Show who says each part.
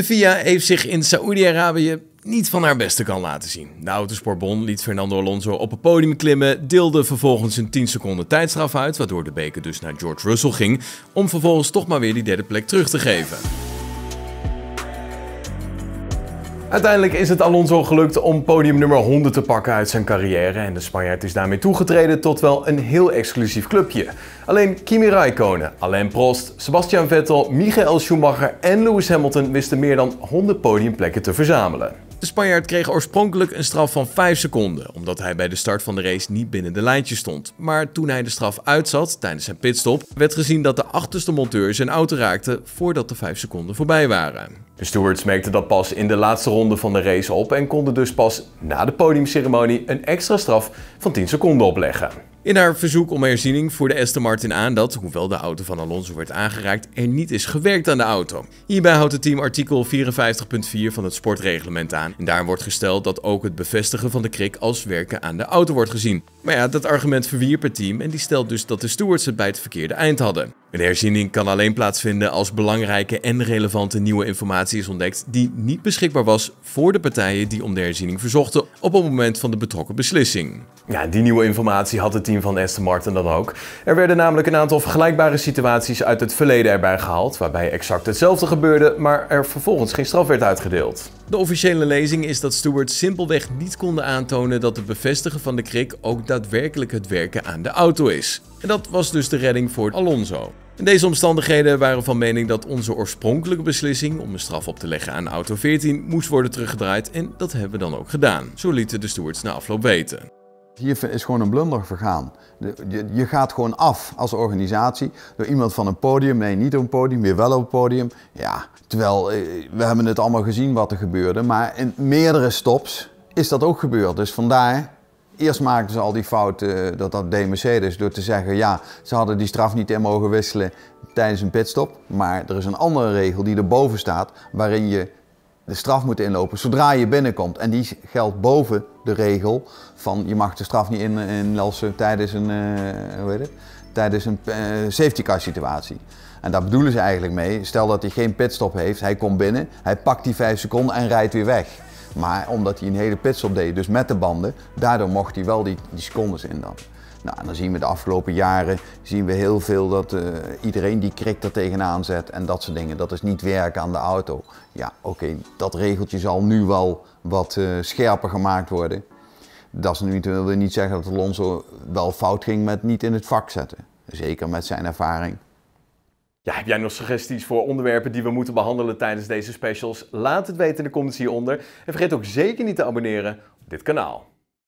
Speaker 1: De FIA heeft zich in Saoedi-Arabië niet van haar beste kan laten zien. De autosportbond liet Fernando Alonso op het podium klimmen, deelde vervolgens een 10 seconden tijdstraf uit, waardoor de beker dus naar George Russell ging, om vervolgens toch maar weer die derde plek terug te geven. Uiteindelijk is het Alonso gelukt om podium nummer 100 te pakken uit zijn carrière en de Spanjaard is daarmee toegetreden tot wel een heel exclusief clubje. Alleen Kimi Raikkonen, Alain Prost, Sebastian Vettel, Michael Schumacher en Lewis Hamilton wisten meer dan 100 podiumplekken te verzamelen. De Spanjaard kreeg oorspronkelijk een straf van 5 seconden, omdat hij bij de start van de race niet binnen de lijntjes stond. Maar toen hij de straf uitzat tijdens zijn pitstop, werd gezien dat de achterste monteur zijn auto raakte voordat de 5 seconden voorbij waren. De stewards merkten dat pas in de laatste ronde van de race op en konden dus pas na de podiumceremonie een extra straf van 10 seconden opleggen. In haar verzoek om herziening voerde Aston Martin aan dat, hoewel de auto van Alonso werd aangeraakt, er niet is gewerkt aan de auto. Hierbij houdt het team artikel 54.4 van het sportreglement aan en daar wordt gesteld dat ook het bevestigen van de krik als werken aan de auto wordt gezien. Maar ja, dat argument verwierp het team en die stelt dus dat de stewards het bij het verkeerde eind hadden. Een herziening kan alleen plaatsvinden als belangrijke en relevante nieuwe informatie is ontdekt die niet beschikbaar was voor de partijen die om de herziening verzochten op het moment van de betrokken beslissing. Ja, die nieuwe informatie had het team van Aston Martin dan ook. Er werden namelijk een aantal vergelijkbare situaties uit het verleden erbij gehaald, waarbij exact hetzelfde gebeurde, maar er vervolgens geen straf werd uitgedeeld. De officiële lezing is dat Stewart simpelweg niet konden aantonen dat het bevestigen van de krik ook daadwerkelijk het werken aan de auto is. En dat was dus de redding voor Alonso. In deze omstandigheden waren we van mening dat onze oorspronkelijke beslissing om een straf op te leggen aan auto 14 moest worden teruggedraaid en dat hebben we dan ook gedaan. Zo lieten de stewards na afloop
Speaker 2: weten. Hier is gewoon een blunder vergaan. Je gaat gewoon af als organisatie door iemand van een podium, nee niet op een podium, weer wel op een podium. Ja, terwijl eh, we hebben het allemaal gezien wat er gebeurde, maar in meerdere stops is dat ook gebeurd. Dus vandaar eerst maakten ze al die fout dat dat DMC Mercedes door te zeggen ja, ze hadden die straf niet in mogen wisselen tijdens een pitstop. Maar er is een andere regel die erboven staat waarin je de straf moet inlopen zodra je binnenkomt. En die geldt boven de regel van je mag de straf niet in, tijdens een, eh, hoe heet het? Tijdens een eh, safety car situatie. En daar bedoelen ze eigenlijk mee, stel dat hij geen pitstop heeft, hij komt binnen, hij pakt die 5 seconden en rijdt weer weg. Maar omdat hij een hele pitstop deed, dus met de banden, daardoor mocht hij wel die, die secondes in dan. Nou, dan zien we de afgelopen jaren zien we heel veel dat eh, iedereen die krik er tegenaan zet en dat soort dingen. Dat is niet werken aan de auto. Ja, oké, dat regeltje zal nu wel wat eh, scherper gemaakt worden. Dat is nu, wil niet zeggen dat Alonso wel fout ging met niet in het vak zetten. Zeker met zijn ervaring.
Speaker 1: Ja, heb jij nog suggesties voor onderwerpen die we moeten behandelen tijdens deze specials? Laat het weten in de comments hieronder. En vergeet ook zeker niet te abonneren op dit kanaal.